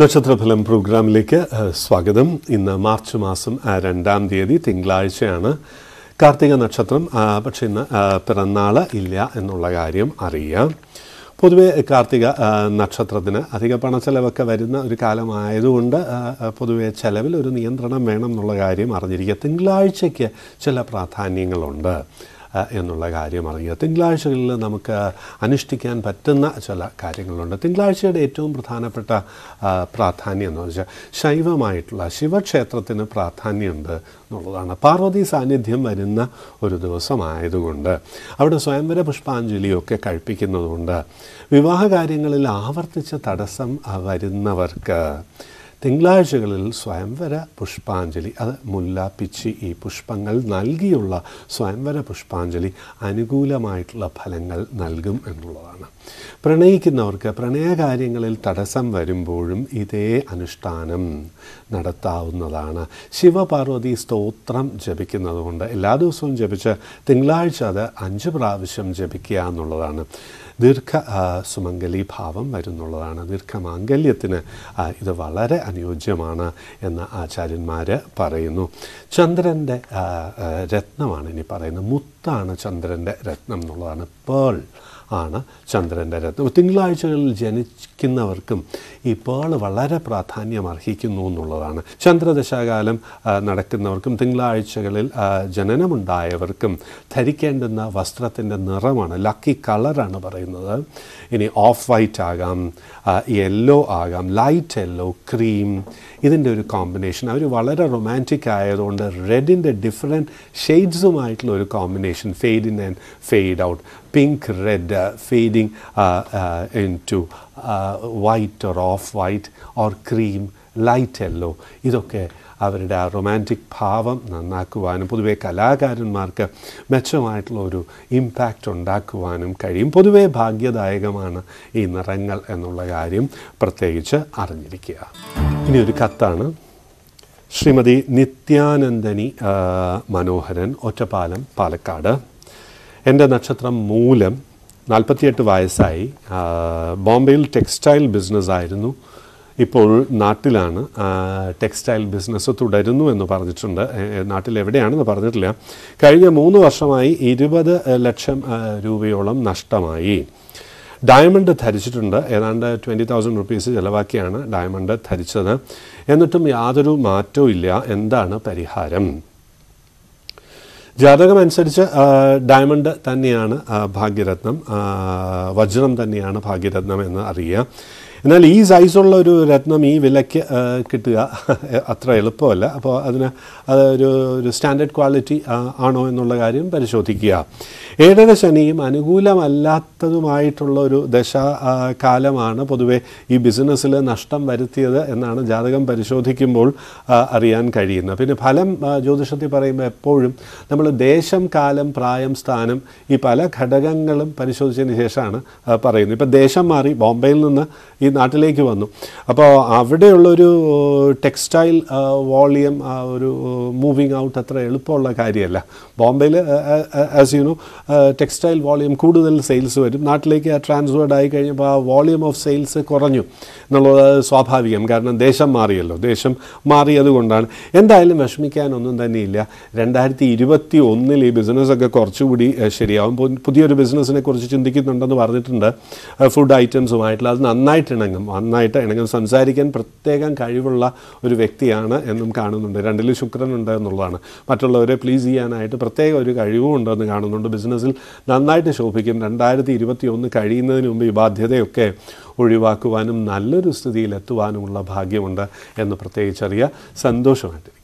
നക്ഷത്രഫലം പ്രോഗ്രാമിലേക്ക് സ്വാഗതം ഇന്ന് മാർച്ച് മാസം രണ്ടാം തീയതി തിങ്കളാഴ്ചയാണ് കാർത്തിക നക്ഷത്രം പക്ഷെ ഇന്ന് പിറന്നാൾ ഇല്ല എന്നുള്ള കാര്യം അറിയാം പൊതുവെ കാർത്തിക നക്ഷത്രത്തിന് അധിക പണച്ചെലവൊക്കെ വരുന്ന ഒരു കാലമായതുകൊണ്ട് പൊതുവെ ചെലവിൽ ഒരു നിയന്ത്രണം വേണം എന്നുള്ള കാര്യം അറിഞ്ഞിരിക്കുക തിങ്കളാഴ്ചയ്ക്ക് ചില പ്രാധാന്യങ്ങളുണ്ട് എന്നുള്ള കാര്യമാണ് തിങ്കളാഴ്ചകളിൽ നമുക്ക് അനുഷ്ഠിക്കാൻ പറ്റുന്ന ചില കാര്യങ്ങളുണ്ട് തിങ്കളാഴ്ചയുടെ ഏറ്റവും പ്രധാനപ്പെട്ട പ്രാധാന്യം എന്ന് വെച്ചാൽ ശൈവമായിട്ടുള്ള ശിവക്ഷേത്രത്തിന് പ്രാധാന്യമുണ്ട് എന്നുള്ളതാണ് പാർവതി സാന്നിധ്യം വരുന്ന ഒരു ദിവസമായതുകൊണ്ട് അവിടെ സ്വയംവര പുഷ്പാഞ്ജലിയൊക്കെ കഴിപ്പിക്കുന്നതുകൊണ്ട് വിവാഹ കാര്യങ്ങളിൽ ആവർത്തിച്ച തടസ്സം വരുന്നവർക്ക് തിങ്കളാഴ്ചകളിൽ സ്വയംവര പുഷ്പാഞ്ജലി അത് മുല്ല പിച്ചി ഈ പുഷ്പങ്ങൾ നൽകിയുള്ള സ്വയംവര പുഷ്പാഞ്ജലി അനുകൂലമായിട്ടുള്ള ഫലങ്ങൾ നൽകും എന്നുള്ളതാണ് പ്രണയിക്കുന്നവർക്ക് പ്രണയകാര്യങ്ങളിൽ തടസ്സം വരുമ്പോഴും ഇതേ അനുഷ്ഠാനം നടത്താവുന്നതാണ് ശിവപാർവതി സ്തോത്രം ജപിക്കുന്നതുകൊണ്ട് എല്ലാ ദിവസവും ജപിച്ച് തിങ്കളാഴ്ച അത് അഞ്ച് പ്രാവശ്യം ജപിക്കുക എന്നുള്ളതാണ് ദീർഘ സുമംഗലി ഭാവം വരുന്നുള്ളതാണ് ദീർഘമാംഗല്യത്തിന് ഇത് വളരെ അനുയോജ്യമാണ് എന്ന് ആചാര്യന്മാർ പറയുന്നു ചന്ദ്രൻ്റെ രത്നമാണ് ഇനി പറയുന്നത് മുത്താണ് ചന്ദ്രൻ്റെ രത്നം എന്നുള്ളതാണ് പേൾ ആണ് ചന്ദ്രൻ്റെ രഥം തിങ്കളാഴ്ചകളിൽ ജനിക്കുന്നവർക്കും പേൾ വളരെ പ്രാധാന്യം അർഹിക്കുന്നു എന്നുള്ളതാണ് ചന്ദ്രദശാകാലം നടക്കുന്നവർക്കും തിങ്കളാഴ്ചകളിൽ ജനനമുണ്ടായവർക്കും ധരിക്കേണ്ടുന്ന വസ്ത്രത്തിൻ്റെ നിറമാണ് ലക്കി കളറാണ് പറയുന്നത് ഇനി ഓഫ് വൈറ്റ് ആകാം യെല്ലോ ആകാം ലൈറ്റ് യെല്ലോ ക്രീം ഇതിൻ്റെ ഒരു കോമ്പിനേഷൻ അവർ വളരെ റൊമാൻറ്റിക് ആയതുകൊണ്ട് റെഡിൻ്റെ ഡിഫറെൻറ്റ് ഷെയ്ഡ്സുമായിട്ടുള്ള ഒരു combination fade in and fade out pink red uh, fading uh, uh, into white or off white or cream light yellow ഇതൊക്കെ അവരുടെ ആ റൊമാൻറ്റിക് ഭാവം നന്നാക്കുവാനും പൊതുവേ കലാകാരന്മാർക്ക് മെച്ചമായിട്ടുള്ള ഒരു ഇമ്പാക്റ്റ് ഉണ്ടാക്കുവാനും കഴിയും പൊതുവേ ഭാഗ്യദായകമാണ് ഈ നിറങ്ങൾ എന്നുള്ള കാര്യം പ്രത്യേകിച്ച് അറിഞ്ഞിരിക്കുക ഇനി ഒരു കത്താണ് ശ്രീമതി നിത്യാനന്ദനി മനോഹരൻ ഒറ്റപ്പാലം പാലക്കാട് എൻ്റെ നക്ഷത്രം മൂലം നാൽപ്പത്തിയെട്ട് വയസ്സായി ബോംബെയിൽ ടെക്സ്റ്റൈൽ ബിസിനസ്സായിരുന്നു ഇപ്പോൾ നാട്ടിലാണ് ടെക്സ്റ്റൈൽ ബിസിനസ് തുടരുന്നു എന്ന് പറഞ്ഞിട്ടുണ്ട് നാട്ടിൽ എവിടെയാണെന്ന് പറഞ്ഞിട്ടില്ല കഴിഞ്ഞ മൂന്ന് വർഷമായി ഇരുപത് ലക്ഷം രൂപയോളം നഷ്ടമായി ഡയമണ്ട് ധരിച്ചിട്ടുണ്ട് ഏതാണ്ട് ട്വൻറ്റി തൗസൻഡ് റുപ്പീസ് ചിലവാക്കിയാണ് ഡയമണ്ട് ധരിച്ചത് എന്നിട്ടും യാതൊരു മാറ്റവും ഇല്ല എന്താണ് പരിഹാരം ജാതകമനുസരിച്ച് ഡയമണ്ട് തന്നെയാണ് ഭാഗ്യരത്നം വജ്രം തന്നെയാണ് ഭാഗ്യരത്നം എന്ന് അറിയുക എന്നാൽ ഈ സൈസുള്ള ഒരു രത്നം ഈ വിലയ്ക്ക് കിട്ടുക അത്ര എളുപ്പമല്ല അപ്പോൾ അതിന് അത് ഒരു ഒരു സ്റ്റാൻഡേർഡ് ക്വാളിറ്റി ആണോ എന്നുള്ള കാര്യം പരിശോധിക്കുക ഏഴര ശനിയും അനുകൂലമല്ലാത്തതുമായിട്ടുള്ള ഒരു ദശാകാലമാണ് പൊതുവെ ഈ ബിസിനസ്സിൽ നഷ്ടം വരുത്തിയത് എന്നാണ് ജാതകം പരിശോധിക്കുമ്പോൾ അറിയാൻ കഴിയുന്നത് പിന്നെ ഫലം ജ്യോതിഷത്തിൽ പറയുമ്പോൾ എപ്പോഴും നമ്മൾ ദേശം കാലം പ്രായം സ്ഥാനം ഈ പല ഘടകങ്ങളും പരിശോധിച്ചതിന് ശേഷമാണ് പറയുന്നത് ഇപ്പം ദേശം മാറി ബോംബെയിൽ നിന്ന് ഈ നാട്ടിലേക്ക് വന്നു അപ്പോൾ അവിടെയുള്ളൊരു ടെക്സ്റ്റൈൽ വോളിയം ഒരു മൂവിങ് ഔട്ട് അത്ര എളുപ്പമുള്ള കാര്യമല്ല ബോംബെയിൽ as you know textile volume കൂടുതൽ സെയിൽസ് വരും നാട്ടിലേക്ക് ട്രാൻസ്ഫേർഡ് ആയി കഴിഞ്ഞപ്പോൾ ആ വോളിയം ഓഫ് സെയിൽസ് കുറഞ്ഞു എന്നുള്ളത് സ്വാഭാവികം കാരണം ദേശം മാറിയല്ലോ ദേശം മാറിയതുകൊണ്ടാണ് എന്തായാലും വിഷമിക്കാനൊന്നും തന്നെയില്ല രണ്ടായിരത്തി ഇരുപത്തി ഒന്നിൽ ഈ ബിസിനസ്സൊക്കെ കുറച്ചുകൂടി ശരിയാവും പുതിയൊരു ബിസിനസ്സിനെ കുറിച്ച് ചിന്തിക്കുന്നുണ്ടെന്ന് പറഞ്ഞിട്ടുണ്ട് ഫുഡ് ഐറ്റംസുമായിട്ടുള്ള അത് നന്നായിട്ടുണ്ട് ഇണങ്ങും നന്നായിട്ട് ഇണങ്ങും സംസാരിക്കാൻ പ്രത്യേകം കഴിവുള്ള ഒരു വ്യക്തിയാണ് എന്നും കാണുന്നുണ്ട് രണ്ടിൽ ശുക്രനുണ്ട് എന്നുള്ളതാണ് മറ്റുള്ളവരെ പ്ലീസ് ചെയ്യാനായിട്ട് പ്രത്യേക ഒരു കഴിവും ഉണ്ടെന്ന് കാണുന്നുണ്ട് ബിസിനസ്സിൽ നന്നായിട്ട് ശോഭിക്കും രണ്ടായിരത്തി ഇരുപത്തി ഒന്ന് കഴിയുന്നതിന് മുമ്പ് ഈ ബാധ്യതയൊക്കെ ഒഴിവാക്കുവാനും നല്ലൊരു സ്ഥിതിയിലെത്തുവാനുമുള്ള ഭാഗ്യമുണ്ട് എന്ന് പ്രത്യേകിച്ചറിയുക സന്തോഷമായിട്ട്